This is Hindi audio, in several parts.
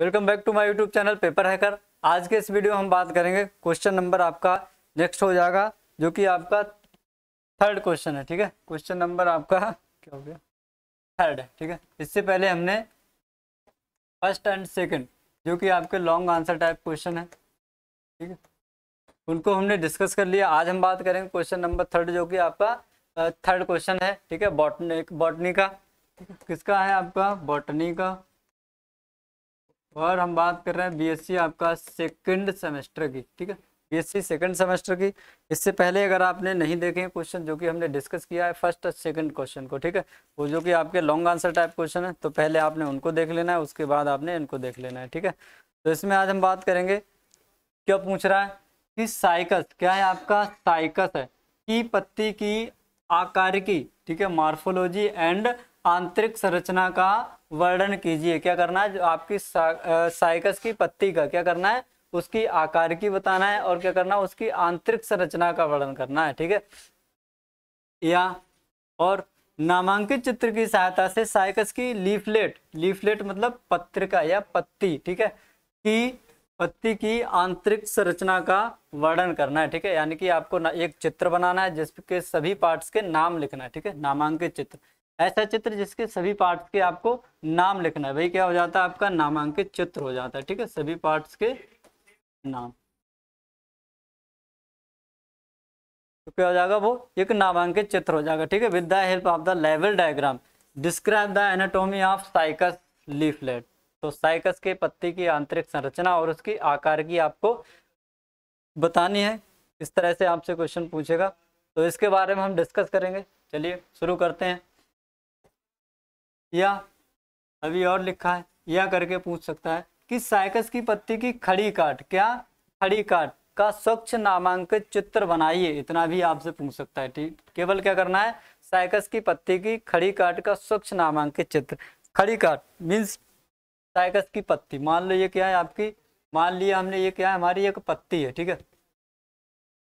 welcome back to my YouTube channel paper hacker आज के इस वीडियो में हम बात करेंगे क्वेश्चन नंबर आपका नेक्स्ट हो जाएगा जो कि आपका थर्ड क्वेश्चन है ठीक है क्वेश्चन नंबर आपका क्या हो गया थर्ड है ठीक है इससे पहले हमने फर्स्ट एंड सेकंड जो कि आपके लॉन्ग आंसर टाइप क्वेश्चन है ठीक है उनको हमने डिस्कस कर लिया आज हम बात करेंगे क्वेश्चन नंबर थर्ड जो कि आपका थर्ड क्वेश्चन है ठीक है बॉटनी बॉटनी का किसका है आपका बॉटनी का और हम बात कर रहे हैं बीएससी आपका सेकंड सेमेस्टर की ठीक है बीएससी सेकंड सेमेस्टर की इससे पहले अगर आपने नहीं देखे क्वेश्चन जो कि हमने डिस्कस किया है फर्स्ट और सेकंड क्वेश्चन को ठीक है वो जो कि आपके लॉन्ग आंसर टाइप क्वेश्चन है तो पहले आपने उनको देख लेना है उसके बाद आपने इनको देख लेना है ठीक है तो इसमें आज हम बात करेंगे क्या पूछ रहा है कि साइकस क्या है आपका साइकस है की पत्ती की आकार की ठीक है मार्फोलॉजी एंड आंतरिक संरचना का वर्णन कीजिए क्या करना है जो आपकी साइकस की पत्ती का क्या करना है उसकी आकार की बताना है और क्या करना है उसकी आंतरिक संरचना का वर्णन करना है ठीक है या और नामांकित चित्र की सहायता से साइकस की लीफलेट लीफलेट मतलब पत्रिका या पत्ती ठीक है की पत्ती की आंतरिक संरचना का वर्णन करना है ठीक है यानी कि आपको एक चित्र बनाना है जिसके सभी पार्ट्स के नाम लिखना है ठीक है नामांकित चित्र ऐसा चित्र जिसके सभी पार्ट्स के आपको नाम लिखना है भाई क्या हो जाता है आपका नामांकित चित्र हो जाता है ठीक है सभी पार्ट्स के नाम तो क्या हो जाएगा वो एक नामांकित चित्र हो जाएगा ठीक है with the help of the लेवल diagram describe the anatomy of cycas leaflet तो साइकस के पत्ती की आंतरिक संरचना और उसकी आकार की आपको बतानी है इस तरह से आपसे क्वेश्चन पूछेगा तो इसके बारे में हम डिस्कस करेंगे चलिए शुरू करते हैं या अभी और लिखा है या करके पूछ सकता है कि साइकस की पत्ती की खड़ी काट क्या खड़ी काट का स्वच्छ नामांकित चित्र बनाइए इतना भी आपसे पूछ सकता है ठीक केवल क्या करना है साइकस की पत्ती की खड़ी काट का स्वच्छ नामांकित चित्र खड़ी काट मीन्स साइकस की पत्ती मान लो ये क्या है आपकी मान लिया हमने ये क्या है हमारी एक पत्ती है ठीक है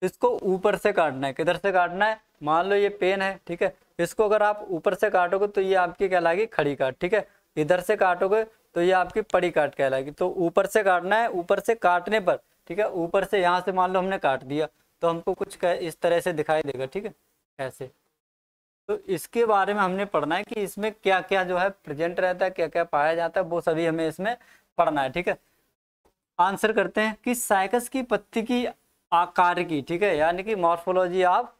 इसको ऊपर से काटना है किधर से काटना है मान लो ये पेन है ठीक है इसको अगर आप ऊपर से काटोगे तो ये आपकी कहलाएगी खड़ी काट ठीक है इधर से काटोगे तो ये आपकी पड़ी काट कहलाएगी तो ऊपर से काटना है ऊपर से काटने पर ठीक है ऊपर से यहाँ से मान लो हमने काट दिया तो हमको कुछ इस तरह से दिखाई देगा ठीक है ऐसे तो इसके बारे में हमने पढ़ना है कि इसमें क्या क्या जो है प्रेजेंट रहता है क्या क्या पाया जाता है वो सभी हमें इसमें पढ़ना है ठीक है आंसर करते हैं कि साइकस की पत्ती की आकार की ठीक है यानी कि मॉर्फोलॉजी ऑफ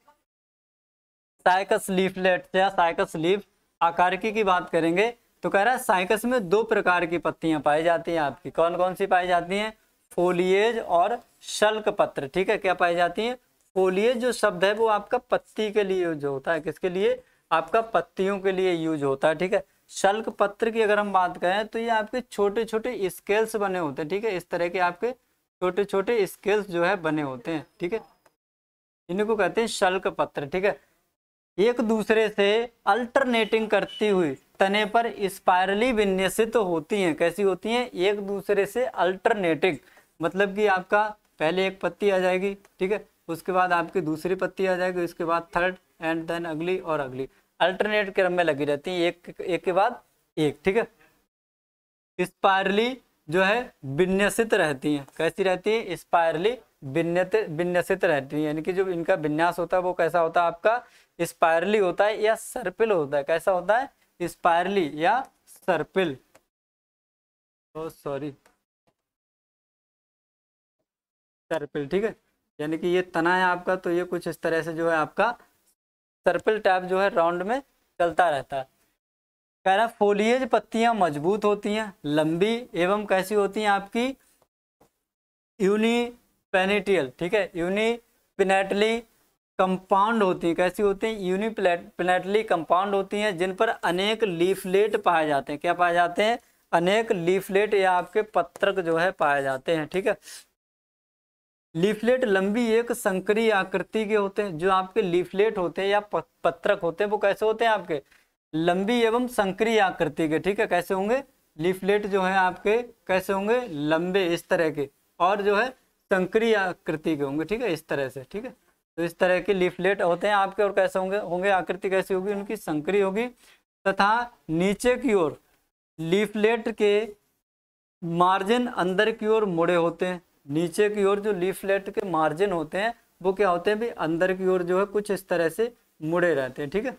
साइकस लीफलेट या साइकस लीफ आकारिकी की बात करेंगे तो कह रहा है साइकस में दो प्रकार की पत्तियां पाई जाती हैं आपकी कौन कौन सी पाई जाती हैं फोलिएज और शल्क पत्र ठीक है क्या पाई जाती हैं फोलिएज जो शब्द है वो आपका पत्ती के लिए यूज होता है किसके लिए आपका पत्तियों के लिए यूज होता है ठीक है शल्क पत्र की अगर हम बात करें तो ये आपके छोटे छोटे स्केल्स बने होते हैं ठीक है इस तरह के आपके छोटे छोटे स्केल्स जो है बने होते हैं ठीक है इनको कहते हैं शल्क पत्र ठीक है एक दूसरे से अल्टरनेटिंग करती हुई तने पर स्पायरली विन्यासित तो होती हैं कैसी होती हैं एक दूसरे से अल्टरनेटिंग मतलब कि आपका पहले एक पत्ती आ जाएगी ठीक है उसके बाद आपकी दूसरी पत्ती आ जाएगी उसके बाद थर्ड एंड देन अगली और अगली अल्टरनेट क्रम में लगी रहती हैं एक एक के बाद एक ठीक है स्पायरली जो है विन्यसित रहती हैं कैसी रहती है स्पायरली विन्यत विन्यसित रहती है यानी कि जो इनका विन्यास होता है वो कैसा होता है आपका स्पायरली होता है या सर्पिल होता है कैसा होता है स्पायरली या सर्पिल ओ सॉरी सर्पिल ठीक है यानी कि ये तना है आपका तो ये कुछ इस तरह से जो है आपका सर्पिल टाइप जो है राउंड में चलता रहता है कह रहा है पत्तियां मजबूत होती हैं लंबी एवं कैसी होती हैं आपकी यूनि पेनेटियल ठीक है यूनिपिनेटली कंपाउंड होती हैं कैसी होती हैं यूनिपिनेटली कंपाउंड होती हैं जिन पर अनेक लीफलेट पाए जाते हैं क्या पाए जाते हैं अनेक लीफलेट या आपके पत्रक जो है पाए जाते हैं ठीक है लीफलेट लंबी एक संकरी आकृति के होते हैं जो आपके लीफलेट होते हैं या पत्रक होते हैं वो कैसे होते हैं आपके लंबी एवं संकरी आकृति के ठीक है कैसे होंगे लीफलेट जो है आपके कैसे होंगे लंबे इस तरह के और जो है संक्रिय आकृति के होंगे ठीक है इस तरह से ठीक है तो इस तरह के लीफलेट होते हैं आपके और कैसे होंगे होंगे आकृति कैसी होगी उनकी संक्री होगी तथा नीचे की ओर लीफलेट के मार्जिन अंदर की ओर मुड़े होते हैं नीचे की ओर जो लीफलेट के मार्जिन होते हैं वो क्या होते हैं भाई अंदर की ओर जो है कुछ इस तरह से मुड़े रहते हैं ठीक है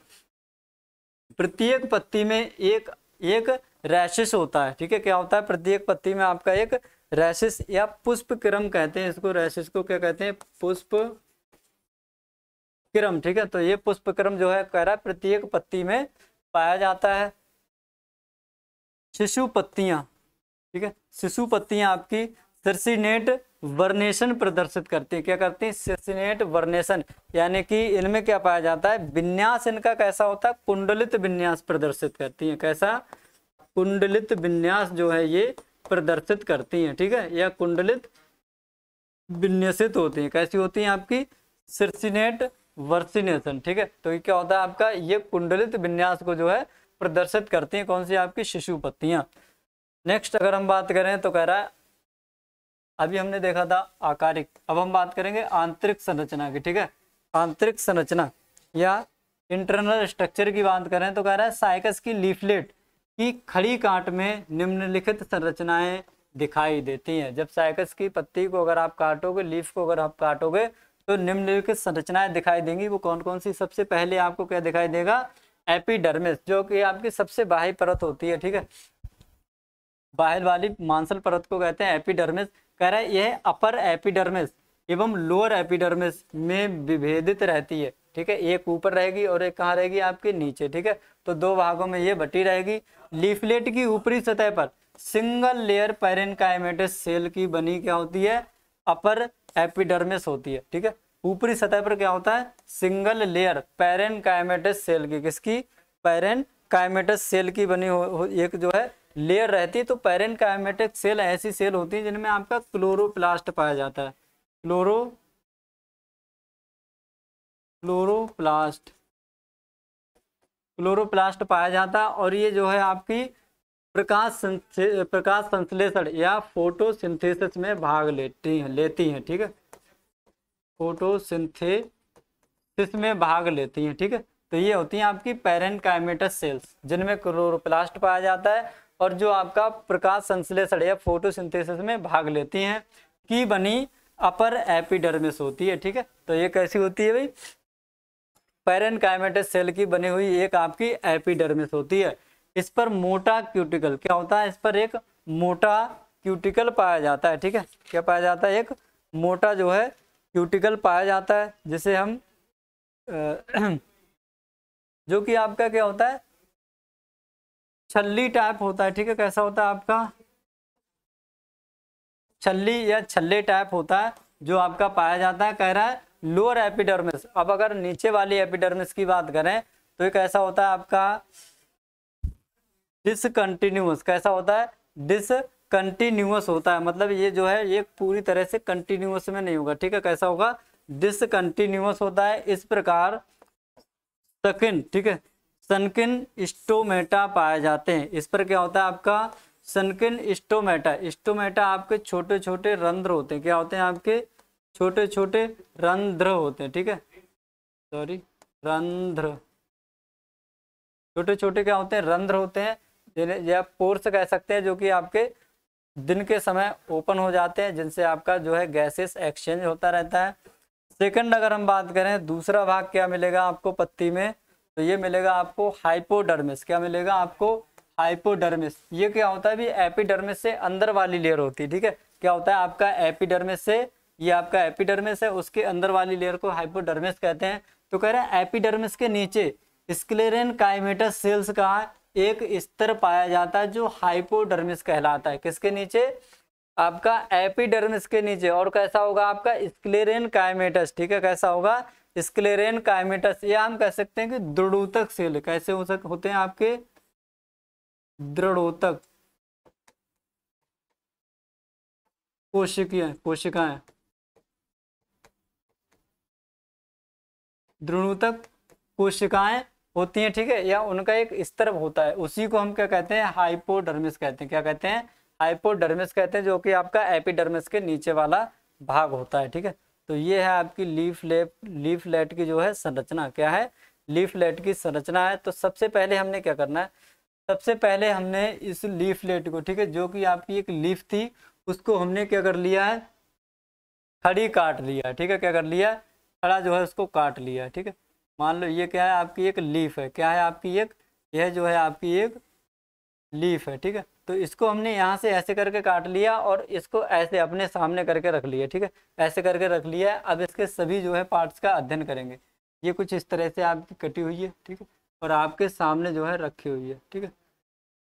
प्रत्येक पत्ती में एक एक रैशेस होता है ठीक है क्या होता है प्रत्येक पत्ती में आपका एक रैशिस या पुष्प क्रम कहते हैं इसको रैशिस को क्या कहते हैं पुष्प क्रम ठीक है तो ये पुष्प क्रम जो है कह रहा है प्रत्येक पत्ती में पाया जाता है शिशु पत्तियां ठीक है शिशु पत्तियां आपकी सरसिनेट वर्नेशन प्रदर्शित करती हैं क्या करती हैं सरसिनेट वर्नेशन यानी कि इनमें क्या पाया जाता है विन्यास इनका कैसा होता है कुंडलित विन्यास प्रदर्शित करती हैं कैसा कुंडलित विन्यास जो है ये प्रदर्शित करती हैं ठीक है या कुंडलित विन्यसित होती हैं कैसी होती हैं आपकी सिरसिनेट वर्सिनेशन ठीक है तो ये क्या होता है आपका ये कुंडलित विन्यास को जो है प्रदर्शित करती हैं कौन सी आपकी शिशु पत्तियाँ नेक्स्ट अगर हम बात करें तो कह रहा है अभी हमने देखा था आकारिक अब हम बात करेंगे आंतरिक संरचना की ठीक है आंतरिक संरचना या इंटरनल स्ट्रक्चर की बात करें तो कह रहा है साइकस की लीफलेट कि खड़ी काट में निम्नलिखित संरचनाएं दिखाई देती हैं जब साइकस की पत्ती को अगर आप काटोगे लीफ को अगर आप काटोगे तो निम्नलिखित संरचनाएं दिखाई देंगी वो कौन कौन सी सबसे पहले आपको क्या दिखाई देगा एपिडर्मिस जो कि आपकी सबसे बाहरी परत होती है ठीक है बाहर वाली मांसल परत को कहते हैं एपिडर्मिस कह रहे हैं यह अपर एपिडर्मिस एवं लोअर एपिडर्मिस में विभेदित रहती है ठीक है एक ऊपर रहेगी और एक कहाँ रहेगी आपके नीचे ठीक है तो दो भागों में ये बटी रहेगी लीफलेट की ऊपरी सतह पर सिंगल लेयर पेरेनकाइमेटस सेल की बनी क्या होती है अपर एपिडर्मिस होती है ठीक है ऊपरी सतह पर क्या होता है सिंगल लेयर पैरन सेल की किसकी पैरन सेल की बनी हो, हो एक जो है लेयर रहती है तो पेरेनकाइमेटिक सेल ऐसी सेल होती है जिनमें आपका क्लोरोप्लास्ट पाया जाता है क्लोरो क्लोरोप्लास्ट क्लोरोप्लास्ट पाया जाता है और ये जो है आपकी प्रकाश प्रकाश संश्लेषण या फोटोसिंथेसिस में भाग लेती हैं लेती हैं ठीक है फोटोसिंथेसिस में भाग लेती हैं ठीक है तो ये होती हैं आपकी पैरेनकाइमेटस सेल्स जिनमें क्लोरोप्लास्ट पाया जाता है और जो आपका प्रकाश संश्लेषण या फोटोसिंथेसिस में भाग लेती हैं की बनी अपर एपिडर्मिस होती है ठीक है तो ये कैसी होती है भाई पेरेनकाइमेटस सेल की बनी हुई एक आपकी एपिडर्मिस होती है इस पर मोटा क्यूटिकल क्या होता है इस पर एक मोटा क्यूटिकल पाया जाता है ठीक है क्या पाया जाता है एक मोटा जो है क्यूटिकल पाया जाता है जिसे हम जो कि आपका क्या होता है छल्ली टाइप होता है ठीक है कैसा होता है आपका छल्ली या छल्ले टाइप होता है जो आपका पाया जाता है कह रहा है लोअर एपिडर्मिस अब अगर नीचे वाली एपिडर्मिस की बात करें तो एक कैसा होता है आपका डिसकंटिन्यूस कैसा होता है डिसकंटिन्यूस होता है मतलब ये जो है ये पूरी तरह से कंटिन्यूस में नहीं होगा ठीक है कैसा होगा डिसकंटिन्यूस होता है इस प्रकार सकिन ठीक है सनकिन स्टोमेटा पाए जाते हैं इस पर क्या होता है आपका सनकिन स्टोमेटा स्टोमेटा आपके छोटे छोटे रंध्र होते हैं क्या होते हैं आपके छोटे छोटे रंध्र होते हैं ठीक है सॉरी रंध्र छोटे छोटे क्या होते हैं रंध्र होते हैं जिन्हें आप पोर्स कह सकते हैं जो कि आपके दिन के समय ओपन हो जाते हैं जिनसे आपका जो है गैसेस एक्सचेंज होता रहता है सेकंड अगर हम बात करें दूसरा भाग क्या मिलेगा आपको पत्ती में तो ये मिलेगा आपको हाइपोडर्मिस क्या मिलेगा आपको हाइपोडर्मिस ये क्या होता है भी एपिडर्मिस से अंदर वाली लेयर होती है ठीक है क्या होता है आपका एपिडर्मिस से ये आपका एपिडर्मिस है उसके अंदर वाली लेयर को हाइपोडर्मिस कहते हैं तो कह रहे हैं एपिडर्मिस के नीचे स्क्लेरन काइमेटस सेल्स का एक स्तर पाया जाता है जो हाइपोडर्मिस कहलाता है किसके नीचे आपका एपिडर्मिस के नीचे और कैसा होगा आपका स्क्लेरन काइमेटस ठीक है कैसा होगा स्क्लेरन काइमेटस या हम कह सकते हैं कि दृढ़ोतक सेल कैसे हो सक होते हैं आपके दृढ़ोतक कोशिकाएं कोशिकाएं द्रुणुतक कोशिकाएं होती हैं ठीक है या उनका एक स्तर होता है उसी को हम क्या कहते हैं हाइपोडर्मिस कहते हैं क्या कहते हैं हाइपोडर्मिस कहते हैं जो कि आपका एपिडर्मिस के नीचे वाला भाग होता है ठीक है तो ये है आपकी लीफ लेप लीफ लेट की जो है संरचना क्या है लीफ लेट की संरचना है तो सबसे पहले हमने क्या करना है सबसे पहले हमने इस लीफ लेट को ठीक है जो कि आपकी एक लीफ थी उसको हमने क्या कर लिया है खड़ी काट लिया ठीक है क्या कर लिया है खड़ा जो है उसको काट लिया ठीक है मान लो ये क्या है आपकी एक लीफ है क्या है आपकी एक यह जो है आपकी एक लीफ है ठीक है तो इसको हमने यहाँ से ऐसे करके काट लिया और इसको ऐसे अपने सामने करके रख लिया ठीक है ऐसे करके रख लिया अब इसके सभी जो है पार्ट्स का अध्ययन करेंगे ये कुछ इस तरह से आपकी कटी हुई है ठीक है और आपके सामने जो है रखी हुई है ठीक है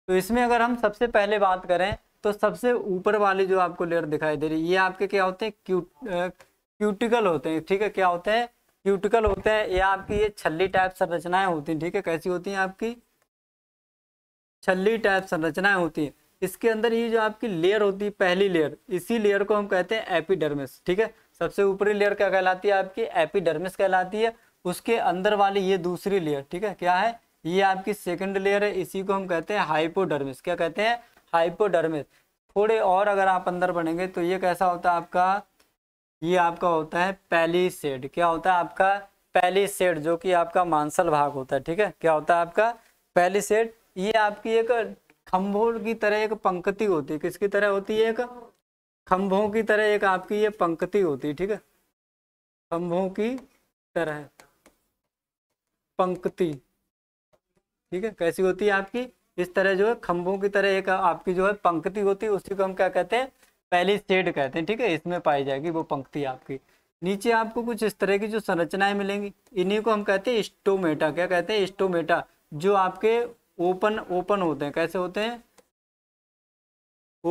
तो इसमें अगर हम सबसे पहले बात करें तो सबसे ऊपर वाली जो आपको लेयर दिखाई दे रही है ये आपके क्या होते हैं क्यू क्यूटिकल होते हैं ठीक है क्या होते हैं क्यूटिकल होते हैं ये आपकी ये छल्ली टाइप संरचनाएं होती हैं ठीक है कैसी होती हैं आपकी छल्ली टाइप संरचनाएं होती हैं इसके अंदर ये जो आपकी लेयर होती है पहली लेयर इसी लेयर को हम कहते हैं एपिडर्मिस ठीक है सबसे ऊपरी लेयर क्या कहलाती है आपकी एपिडर्मिस कहलाती है उसके अंदर वाली ये दूसरी लेयर ठीक है क्या है ये आपकी सेकंड लेयर है इसी को हम कहते हैं हाइपोडर्मिस क्या कहते हैं हाइपोडर्मिस थोड़े और अगर आप अंदर बढ़ेंगे तो ये कैसा होता है आपका ये आपका होता है पहली सेड क्या होता है आपका पहली सेड जो कि आपका मांसल भाग होता है ठीक है क्या होता है आपका पहली सेड ये आपकी एक खम्भों की तरह एक पंक्ति होती है किसकी तरह होती है एक खम्भों की तरह एक आपकी ये पंक्ति होती है ठीक है खम्भों की तरह पंक्ति ठीक है कैसी होती है आपकी इस तरह जो है खम्भों की तरह एक आपकी जो है पंक्ति होती है उसी को हम क्या कहते हैं पहली सेड कहते हैं ठीक है इसमें पाई जाएगी वो पंक्ति आपकी नीचे आपको कुछ इस तरह की जो संरचनाएं मिलेंगी इन्हीं को हम कहते हैं स्टोमेटा क्या कहते हैं स्टोमेटा जो आपके ओपन ओपन होते हैं कैसे होते हैं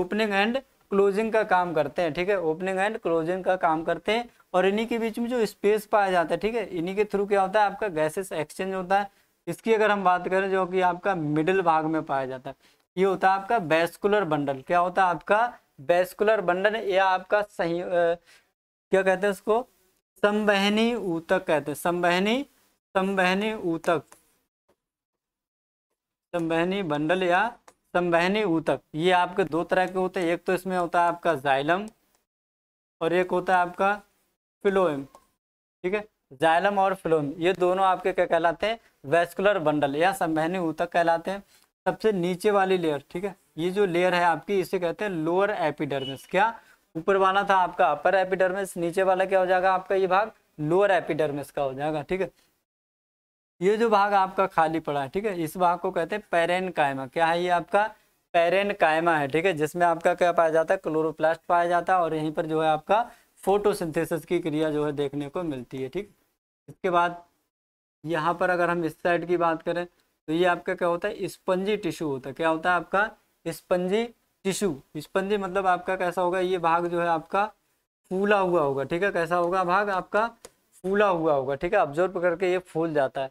ओपनिंग एंड क्लोजिंग का काम करते हैं ठीक है ओपनिंग एंड क्लोजिंग का काम करते हैं और इन्हीं के बीच में जो स्पेस पाया जाता है ठीक है इन्हीं के थ्रू क्या होता है आपका गैसेस एक्सचेंज होता है इसकी अगर हम बात करें जो कि आपका मिडिल भाग में पाया जाता है ये होता है आपका वेस्कुलर बंडल क्या होता है आपका वेस्कुलर बंडन या आपका सही आ, क्या कहते हैं उसको संवहनी ऊतक कहते हैं संवहनी संवहनी ऊतक संवहनी बंडल या संवहनी ऊतक ये आपके दो तरह के होते हैं एक तो इसमें होता है आपका जाइलम और एक होता है आपका फ्लोएम ठीक है जाइलम और फिलोम ये दोनों आपके क्या कहलाते हैं वेस्कुलर बंडल या संवहनी ऊतक कहलाते हैं सबसे नीचे वाली लेयर ठीक है ये जो लेयर है आपकी इसे कहते हैं लोअर एपिडर्मिस क्या ऊपर वाला था आपका अपर एपिडर्मिस नीचे वाला क्या हो जाएगा आपका ये भाग लोअर एपिडर्मिस का हो जाएगा ठीक है ये जो भाग आपका खाली पड़ा है ठीक है इस भाग को कहते हैं पेरेन कायमा क्या है ये आपका पेरेन कायमा है ठीक है जिसमें आपका क्या पाया जाता है क्लोरोप्लास्ट पाया जाता है और यहीं पर जो है आपका फोटोसिंथेसिस की क्रिया जो है देखने को मिलती है ठीक इसके बाद यहाँ पर अगर हम इस साइड की बात करें तो ये आपका क्या होता है स्पंजी टिश्यू होता है क्या होता है आपका स्पंजी टिश्यू स्पंजी मतलब आपका कैसा होगा ये भाग जो है आपका फूला हुआ होगा ठीक है कैसा होगा भाग आपका फूला हुआ होगा ठीक है ऑब्जर्व करके ये फूल जाता है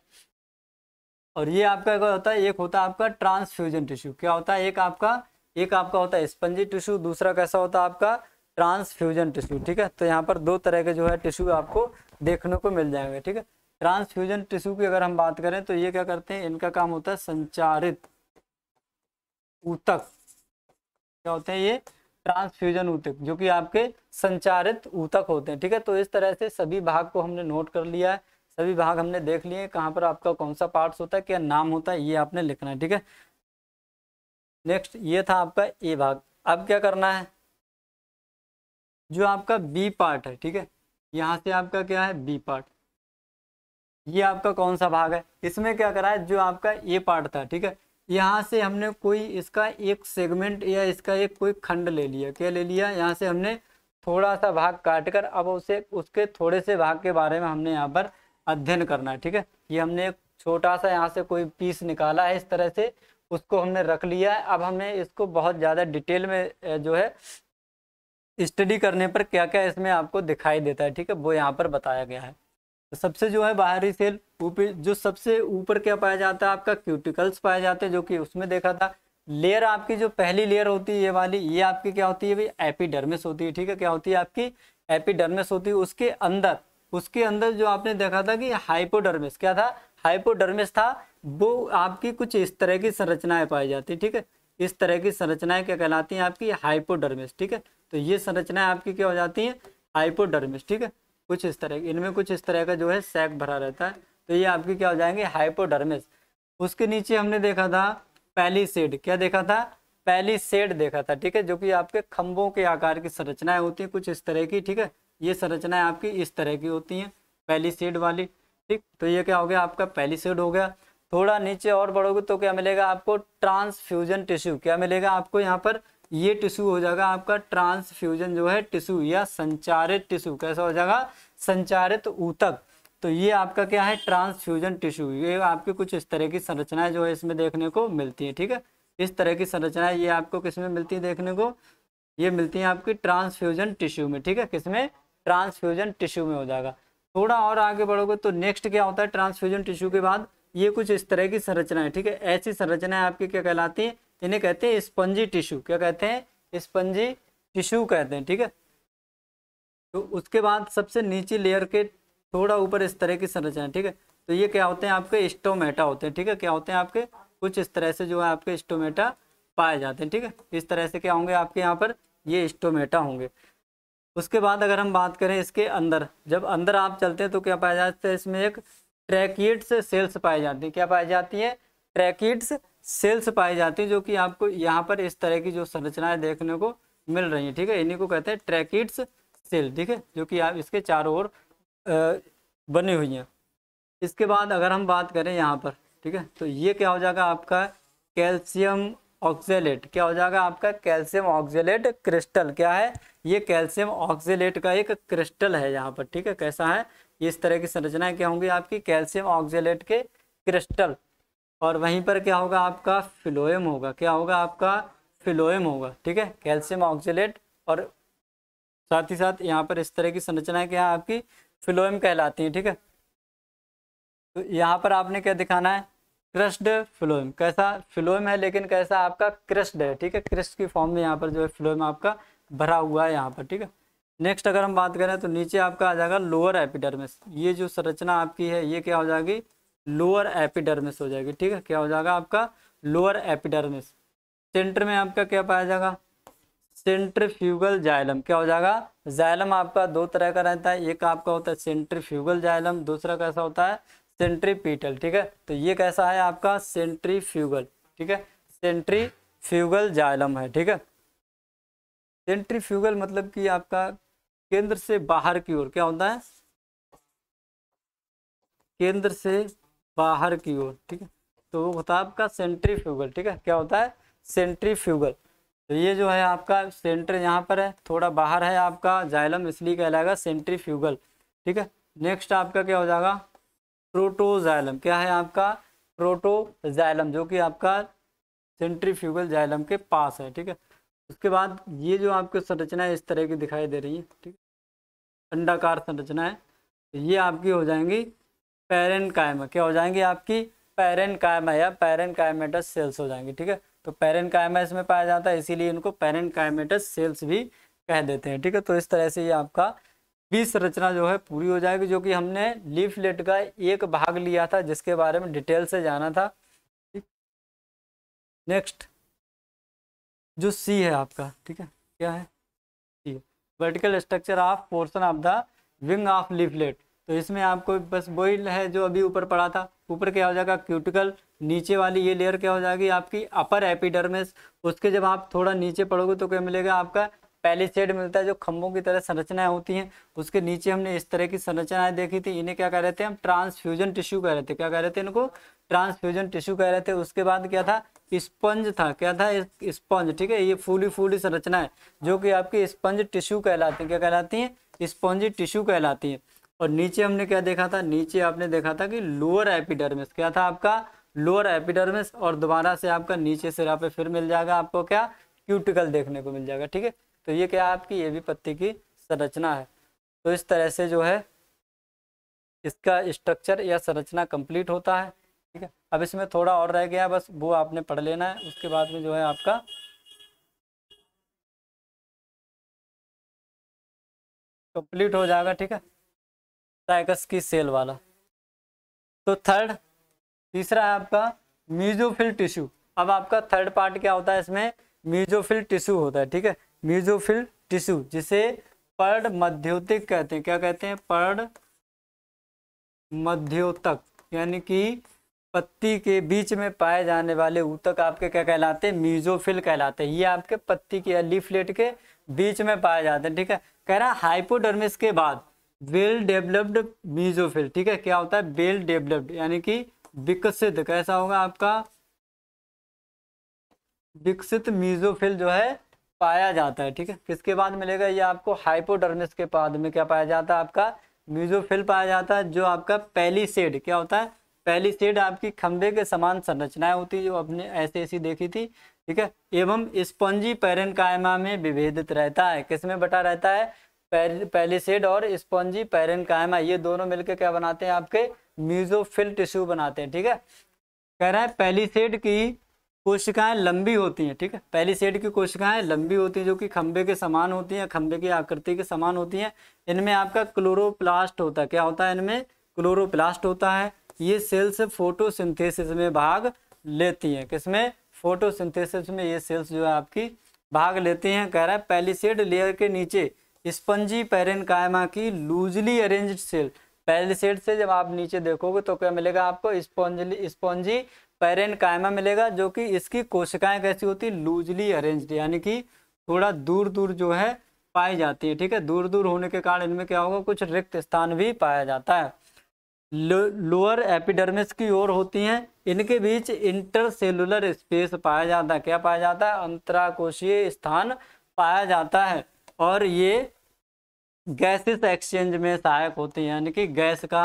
और ये आपका क्या होता है एक होता है आपका ट्रांसफ्यूजन टिश्यू क्या होता है एक आपका एक आपका होता है स्पंजी टिश्यू दूसरा कैसा होता है आपका ट्रांसफ्यूजन टिश्यू ठीक है तो यहाँ पर दो तरह के जो है टिश्यू आपको देखने को मिल जाएंगे ठीक है ट्रांसफ्यूजन टिश्यू की अगर हम बात करें तो ये क्या करते हैं इनका काम होता है संचारित ऊतक क्या होते हैं ये ट्रांसफ्यूजन ऊतक जो कि आपके संचारित ऊतक होते हैं ठीक है तो इस तरह से सभी भाग को हमने नोट कर लिया है सभी भाग हमने देख लिए कहाँ पर आपका कौन सा पार्ट्स होता है क्या नाम होता है ये आपने लिखना है ठीक है नेक्स्ट ये था आपका ए भाग अब क्या करना है जो आपका बी पार्ट है ठीक है यहाँ से आपका क्या है बी पार्ट ये आपका कौन सा भाग है इसमें क्या करा है जो आपका ये पार्ट था ठीक है यहाँ से हमने कोई इसका एक सेगमेंट या इसका एक कोई खंड ले लिया क्या ले लिया यहाँ से हमने थोड़ा सा भाग काट कर अब उसे उसके थोड़े से भाग के बारे में हमने यहाँ पर अध्ययन करना है ठीक है ये हमने एक छोटा सा यहाँ से कोई पीस निकाला है इस तरह से उसको हमने रख लिया है अब हमें इसको बहुत ज़्यादा डिटेल में जो है स्टडी करने पर क्या क्या इसमें आपको दिखाई देता है ठीक है वो यहाँ पर बताया गया है तो सबसे जो है बाहरी सेल जो सबसे ऊपर क्या पाया जाता है आपका क्यूटिकल्स पाए जाते हैं जो कि उसमें देखा था लेयर आपकी जो पहली लेयर होती है ये वाली ये आपकी क्या होती है भाई एपिडर्मिस होती है ठीक है क्या होती है आपकी एपिडर्मिस होती है उसके अंदर उसके अंदर जो आपने देखा था कि हाइपोडर्मिस क्या था हाइपोडर्मिस था वो आपकी कुछ इस तरह की संरचनाएं पाई जाती है ठीक है इस तरह की संरचनाएं क्या कहलाती हैं आपकी हाइपोडर्मिस ठीक है तो ये संरचनाएं आपकी क्या हो जाती हैं हाइपोडर्मिस ठीक है कुछ इस तरह इनमें कुछ इस तरह का जो है सैक भरा रहता है तो ये आपके क्या हो जाएंगे हाइपोडर्मिस उसके नीचे हमने देखा था पैलीसेड क्या देखा था पैलीसेड देखा था ठीक है जो कि आपके खम्भों के आकार की संरचनाएं होती हैं कुछ इस तरह की ठीक है ये संरचनाएं आपकी इस तरह की होती हैं पैलीसेड वाली ठीक तो ये क्या हो गया आपका पैलीसेड हो गया थोड़ा नीचे और बढ़ोगे तो क्या मिलेगा आपको ट्रांसफ्यूजन टिश्यू क्या मिलेगा आपको यहाँ पर ये टिश्यू हो जाएगा आपका ट्रांसफ्यूजन जो है टिश्यू या संचारित टिश्यू कैसा हो जाएगा संचारित ऊतक तो ये आपका क्या है ट्रांसफ्यूजन टिश्यू ये आपके कुछ इस तरह की संरचनाएं जो है इसमें देखने को मिलती हैं ठीक है इस तरह की संरचनाएं ये आपको किसमें मिलती है देखने को ये मिलती हैं आपकी ट्रांसफ्यूजन टिश्यू में ठीक है किसमें ट्रांसफ्यूजन टिश्यू में हो जाएगा थोड़ा और आगे बढ़ोगे तो नेक्स्ट क्या होता है ट्रांसफ्यूजन टिश्यू के बाद ये कुछ इस तरह की संरचनाएं ठीक है ऐसी संरचनाएं आपकी क्या कहलाती हैं इन्हें कहते हैं स्पंजी टिश्यू क्या कहते हैं स्पंजी टिश्यू कहते हैं ठीक है तो उसके बाद सबसे नीचे लेयर के थोड़ा ऊपर इस तरह की संरचना ठीक है तो ये क्या होते हैं आपके स्टोमेटा होते हैं ठीक है क्या होते हैं आपके कुछ इस तरह से जो है आपके स्टोमेटा पाए जाते हैं ठीक है इस तरह से क्या होंगे आपके यहाँ पर ये स्टोमेटा होंगे उसके बाद अगर हम बात करें इसके अंदर जब अंदर आप चलते हैं तो क्या पाया जाता है इसमें एक ट्रैकिड्स सेल्स पाई जाती है क्या पाई जाती है ट्रैकिड्स सेल्स पाई जाती हैं जो कि आपको यहाँ पर इस तरह की जो संरचनाएं देखने को मिल रही हैं ठीक है इन्हीं को कहते हैं ट्रैकिड्स सेल ठीक है जो कि आप इसके चारों ओर बनी हुई हैं इसके बाद अगर हम बात करें यहाँ पर ठीक है तो ये क्या हो जाएगा आपका कैल्शियम ऑक्जेलेट क्या हो जाएगा आपका कैल्शियम ऑक्जेलेट क्रिस्टल क्या है ये कैल्शियम ऑक्जेलेट का एक क्रिस्टल है यहाँ पर ठीक है कैसा है इस तरह की संरचनाएं क्या होंगी आपकी कैल्शियम ऑक्जेलेट के क्रिस्टल और वहीं पर क्या होगा आपका फिलोएम होगा क्या होगा आपका फिलोएम होगा ठीक है कैल्शियम ऑक्जेलेट और साथ ही साथ यहाँ पर इस तरह की संरचनाएं क्या आपकी फ्लोएम कहलाती हैं ठीक है तो यहाँ पर आपने क्या दिखाना है क्रस्ड फ्लोएम कैसा फ्लोएम है लेकिन कैसा आपका क्रस्ड है ठीक है क्रस्ट की फॉर्म में यहाँ पर जो है फ्लोएम आपका भरा हुआ है यहाँ पर ठीक है नेक्स्ट अगर हम बात करें तो नीचे आपका आ जाएगा लोअर एपिडर्मिस ये जो संरचना आपकी है ये क्या हो जाएगी लोअर एपिडर्मिस हो जाएगी ठीक है क्या हो जाएगा आपका लोअर एपिडर्मिस सेंटर में आपका क्या पाया जाएगा सेंट्रीफ्यूगल जाइलम क्या हो जाएगा जाइलम आपका दो तरह का रहता है एक आपका होता है सेंट्रीफ्यूगल जाइलम दूसरा कैसा होता है सेंट्रीपीटल ठीक है तो ये कैसा है आपका सेंट्रीफ्यूगल ठीक है सेंट्रीफ्यूगल जाइलम है ठीक है सेंट्रीफ्यूगल मतलब कि आपका केंद्र से बाहर की ओर क्या होता है केंद्र से बाहर की ओर ठीक है तो वो होता है आपका सेंट्रीफ्यूगल ठीक है क्या होता है सेंट्रीफ्यूगल तो ये जो है आपका सेंटर यहाँ पर है थोड़ा बाहर है आपका जाइलम इसलिए कहलाएगा फ्यूगल ठीक है नेक्स्ट आपका क्या हो जाएगा प्रोटोजाइलम क्या है आपका प्रोटोजाइलम जो कि आपका फ्यूगल जाइलम के पास है ठीक है उसके बाद ये जो आपको संरचना है इस तरह की दिखाई दे रही है ठीक अंडाकार संरचना है तो ये आपकी हो जाएंगी पैरन कायमा क्या हो जाएंगी आपकी पैरन कायमा या पैरन कायमेटस सेल्स हो जाएंगी ठीक है तो पेरेंट कायमेटस में पाया जाता है इसीलिए इनको पेरेंट कायमेटस सेल्स भी कह देते हैं ठीक है तो इस तरह से ये आपका बीस रचना जो है पूरी हो जाएगी जो कि हमने लीफलेट का एक भाग लिया था जिसके बारे में डिटेल से जाना था नेक्स्ट जो सी है आपका ठीक है क्या है C vertical structure of portion of the wing of leaflet तो इसमें आपको बस वही है जो अभी ऊपर पड़ा था ऊपर क्या हो जाएगा क्यूटिकल नीचे वाली ये लेयर क्या हो जाएगी आपकी अपर एपिडर्मिस उसके जब आप थोड़ा नीचे पड़ोगे तो क्या मिलेगा आपका सेड मिलता है जो खम्भों की तरह संरचनाएं होती हैं उसके नीचे हमने इस तरह की संरचनाएं देखी थी इन्हें क्या कह रहे थे हम ट्रांसफ्यूजन टिश्यू कह रहे थे क्या कह रहे थे इनको ट्रांसफ्यूजन टिश्यू कह रहे थे उसके बाद क्या था स्पंज था क्या था स्पंज ठीक है ये फूली फूली संरचना है जो कि आपकी स्पंज टिश्यू कहलाती है क्या कहलाती है स्पंजी टिश्यू कहलाती है और नीचे हमने क्या देखा था नीचे आपने देखा था कि लोअर एपिडर्मिस क्या था आपका लोअर एपिडर्मिस और दोबारा से आपका नीचे सिरा पे फिर मिल जाएगा आपको क्या क्यूटिकल देखने को मिल जाएगा ठीक है तो ये क्या आपकी ये भी पत्ती की संरचना है तो इस तरह से जो है इसका स्ट्रक्चर या संरचना कंप्लीट होता है ठीक है अब इसमें थोड़ा और रह गया बस वो आपने पढ़ लेना है उसके बाद में जो है आपका कंप्लीट हो जाएगा ठीक है साइकस की सेल वाला तो थर्ड तीसरा है आपका म्यूजोफिल टिश्यू अब आपका थर्ड पार्ट क्या होता है इसमें म्यूजोफिल टिश्यू होता है ठीक है म्यूजोफिल टिश्यू जिसे पर्ड मध्योतिक कहते हैं क्या कहते हैं पर्ड मध्योतक यानी कि पत्ती के बीच में पाए जाने वाले ऊतक आपके क्या कहलाते हैं म्यूजोफिल कहलाते हैं ये आपके पत्ती के या लीफलेट के बीच में पाए जाते हैं ठीक है कह रहा है हाइपोडर्मिस के बाद वेल डेवलप्ड म्यूजोफिल ठीक है क्या होता है वेल डेवलप्ड यानी कि विकसित कैसा होगा आपका विकसित मीजोफिल जो है पाया जाता है ठीक है किसके बाद मिलेगा ये आपको हाइपोडर्मिस के बाद में क्या पाया जाता है आपका म्यूजोफिल पाया जाता है जो आपका पहली सेड क्या होता है पहली सेड आपकी खंबे के समान संरचनाएं होती है जो अपने ऐसे ऐसी देखी थी ठीक है एवं स्पंजी पैरन कायमा में विभेदित रहता है किसमें बटा रहता है पहली सेड और स्पंजी पैरन कायमा ये दोनों मिलकर क्या बनाते हैं आपके म्यूजोफिल टिश्यू बनाते हैं ठीक है कह रहे हैं पैलीसेड की कोशिकाएं लंबी होती हैं ठीक है सेड की कोशिकाएं लंबी होती हैं जो कि खंबे के समान होती हैं खंबे की आकृति के समान होती हैं इनमें आपका क्लोरोप्लास्ट होता है क्या होता है इनमें क्लोरोप्लास्ट होता है ये सेल्स फोटोसिंथेसिस में भाग लेती हैं किसमें फोटोसिंथेसिस में ये सेल्स जो है आपकी भाग लेती हैं कह रहा है पैलीसेड लेयर के नीचे स्पंजी पेरेनकायमा की लूजली अरेंज्ड सेल सेट से जब आप नीचे देखोगे तो क्या मिलेगा आपको स्पॉन्जली स्पॉन्जी पेरेंट कायमा मिलेगा जो कि इसकी कोशिकाएं कैसी होती है लूजली अरेंज्ड यानी कि थोड़ा दूर दूर जो है पाई जाती है ठीक है दूर दूर होने के कारण इनमें क्या होगा कुछ रिक्त स्थान भी पाया जाता है लोअर एपिडर्मिस की ओर होती हैं इनके बीच इंटरसेलुलर स्पेस पाया जाता है क्या पाया जाता है अंतराकोशीय स्थान पाया जाता है और ये गैसेस एक्सचेंज में सहायक होते हैं यानी कि गैस का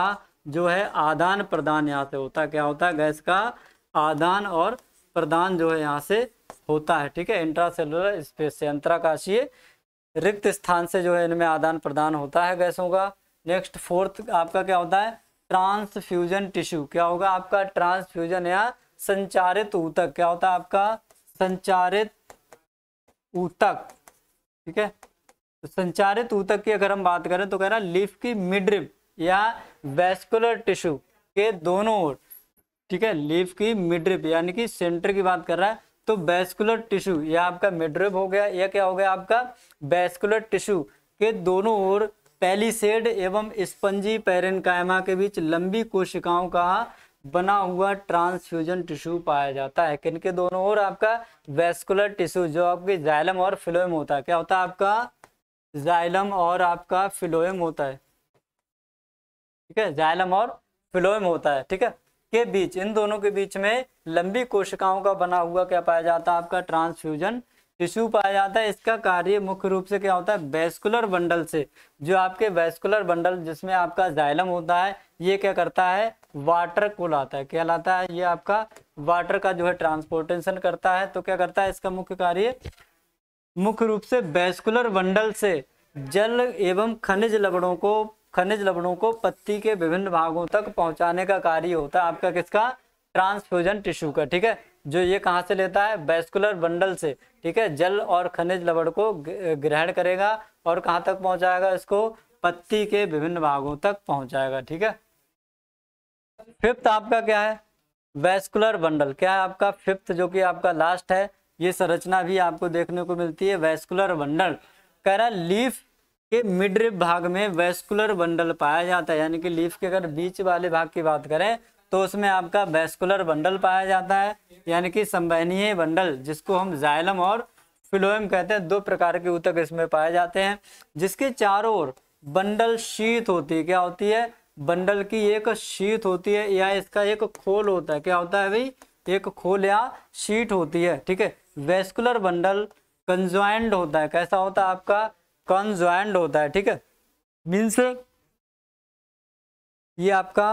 जो है आदान प्रदान यहाँ से होता है क्या होता है गैस का आदान और प्रदान जो है यहाँ से होता है ठीक है इंट्रासेलुलर स्पेस से अंतराकाशीय रिक्त स्थान से जो है इनमें आदान प्रदान होता है गैसों का नेक्स्ट फोर्थ आपका क्या होता है ट्रांसफ्यूजन टिश्यू क्या होगा आपका ट्रांसफ्यूजन या संचारित ऊतक क्या होता है आपका संचारित ऊतक ठीक है तो संचारित ऊतक की अगर हम बात करें तो कह रहा लिफ की मिड्रिप या वेस्कुलर टिश्यू के दोनों ओर ठीक है लिफ की मिड्रिप यानी कि सेंटर की बात कर रहा है तो वेस्कुलर टिश्यू या आपका मिड्रिप हो गया या क्या हो गया आपका वेस्कुलर टिश्यू के दोनों ओर पेलीसेड एवं स्पंजी पेरेनकायमा के बीच लंबी कोशिकाओं का बना हुआ ट्रांसफ्यूजन टिश्यू पाया जाता है के दोनों ओर आपका वेस्कुलर टिश्यू जो आपके जैलम और फिलोम होता है क्या होता है आपका जाइलम और आपका फिलोएम होता है ठीक है जाइलम और फिलोएम होता है ठीक है के बीच इन दोनों के बीच में लंबी कोशिकाओं का बना हुआ क्या पाया जाता है आपका ट्रांसफ्यूजन टिश्यू पाया जाता है इसका कार्य मुख्य रूप से क्या होता है वैस्कुलर बंडल से जो आपके वैस्कुलर बंडल जिसमें आपका जाइलम होता है ये क्या करता है वाटर को लाता है क्या लाता है ये आपका वाटर का जो है ट्रांसपोर्टेशन करता है तो क्या करता है इसका मुख्य कार्य मुख्य रूप से वैस्कुलर बंडल से जल एवं खनिज लवणों को खनिज लवणों को पत्ती के विभिन्न भागों तक पहुंचाने का कार्य होता है आपका किसका ट्रांसफ्यूजन टिश्यू का ठीक है जो ये कहाँ से लेता है वैस्कुलर बंडल से ठीक है जल और खनिज लवण को ग्रहण करेगा और कहाँ तक पहुंचाएगा इसको पत्ती के विभिन्न भागों तक पहुंचाएगा ठीक है फिफ्थ आपका क्या है वैस्कुलर बंडल क्या है आपका फिफ्थ जो कि आपका लास्ट है ये संरचना भी आपको देखने को मिलती है वैस्कुलर बंडल कह रहा लीफ के मिड्रिप भाग में वैस्कुलर बंडल पाया जाता है यानी कि लीफ के अगर बीच वाले भाग की बात करें तो उसमें आपका वैस्कुलर बंडल पाया जाता है यानी कि संवहनीय बंडल जिसको हम जायलम और फिलोएम कहते हैं दो प्रकार के ऊतक इसमें पाए जाते हैं जिसके चारों ओर बंडल शीत होती है क्या होती है बंडल की एक शीत होती है या इसका एक खोल होता है क्या होता है भाई एक खोल या शीट होती है ठीक है वेस्कुलर बंडल कंज्वाइंड होता है कैसा होता है आपका कंज्वाइंड होता है ठीक है मीन्स ये आपका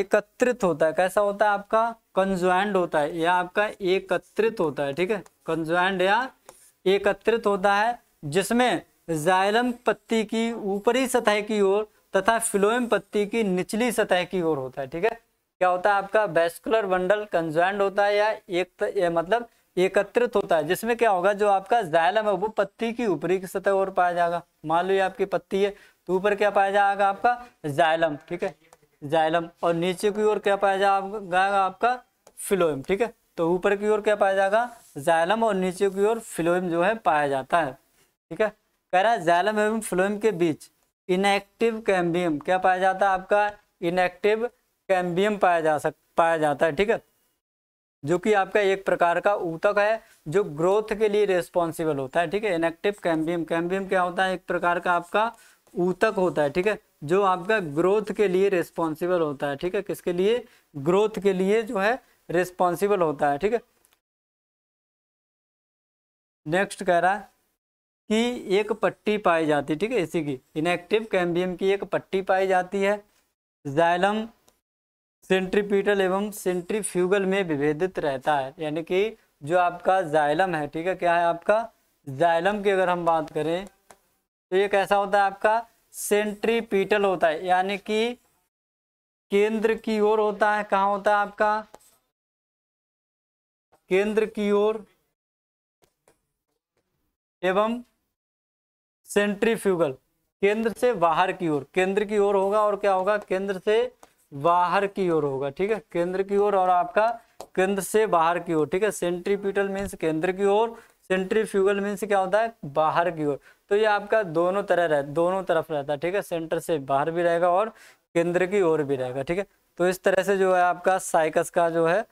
एकत्रित होता है कैसा होता है आपका कंज्वाइंड होता है या आपका एकत्रित होता है ठीक है कंज्वाइंड या एकत्रित होता है जिसमें जाइलम पत्ती की ऊपरी सतह की ओर तथा फ्लोएम पत्ती की निचली सतह की ओर होता है ठीक है क्या होता है आपका वेस्कुलर बंडल कंज्वाइंड होता है या एक मतलब एकत्रित होता है जिसमें क्या होगा जो आपका जायलम है वो पत्ती की ऊपरी की सतह और पाया जाएगा मान लो ये आपकी पत्ती है तो ऊपर क्या पाया जाएगा आपका जायलम ठीक है जायलम और नीचे की ओर क्या पाया जाएगा आपका फिलोइम ठीक है तो ऊपर की ओर क्या पाया जाएगा जायलम और नीचे की ओर फिलोइम जो है पाया जाता है ठीक है कह रहा है जायलम एवं फिलोइम के बीच इनएक्टिव कैम्बियम क्या पाया जाता है आपका इनएक्टिव कैम्बियम पाया जा सक पाया जाता है ठीक है जो कि आपका एक प्रकार का ऊतक है जो ग्रोथ के लिए रिस्पॉन्सिबल होता है ठीक है इनएक्टिव कैम्बियम कैम्बियम क्या होता है एक प्रकार का आपका ऊतक होता है ठीक है जो आपका ग्रोथ के लिए रिस्पॉन्सिबल होता है ठीक है किसके लिए ग्रोथ के लिए जो है रिस्पॉन्सिबल होता है ठीक है नेक्स्ट कह रहा है कि एक पट्टी पाई जाती है ठीक है इसी की इनएक्टिव कैम्बियम की एक पट्टी पाई जाती है जाइलम सेंट्रीपीटल एवं सेंट्रीफ्यूगल में विभेदित रहता है यानी कि जो आपका जाइलम है ठीक है क्या है आपका जाइलम की अगर हम बात करें तो ये कैसा होता है आपका सेंट्रीपीटल होता है यानी कि केंद्र की ओर होता है कहाँ होता है आपका केंद्र की ओर एवं सेंट्रीफ्यूगल केंद्र से बाहर की ओर केंद्र की ओर होगा और क्या होगा केंद्र से बाहर की ओर होगा ठीक है केंद्र की ओर और आपका केंद्र से बाहर की ओर ठीक है सेंट्रीपिटल मीन्स केंद्र की ओर सेंट्रीफ्यूगल मीन्स क्या होता है बाहर की ओर तो ये आपका दोनों तरह रह दोनों तरफ रहता है ठीक है सेंटर से बाहर भी रहेगा और केंद्र की ओर भी रहेगा ठीक है तो इस तरह से जो है आपका साइकस का जो है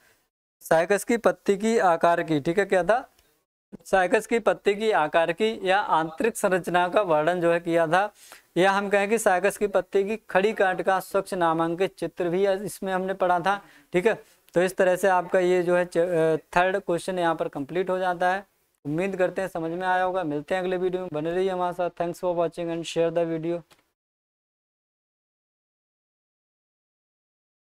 साइकस की पत्ती की आकार की ठीक है क्या था साइकस की पत्ती की आकार की या आंतरिक संरचना का वर्णन जो है किया था या हम कहें कि साइकस की पत्ती की खड़ी काट का स्वच्छ नामांकित चित्र भी इसमें हमने पढ़ा था ठीक है तो इस तरह से आपका ये जो है थर्ड क्वेश्चन यहाँ पर कंप्लीट हो जाता है उम्मीद करते हैं समझ में आया होगा मिलते हैं अगले वीडियो में बने रहिए हमारे साथ thanks for watching and share the video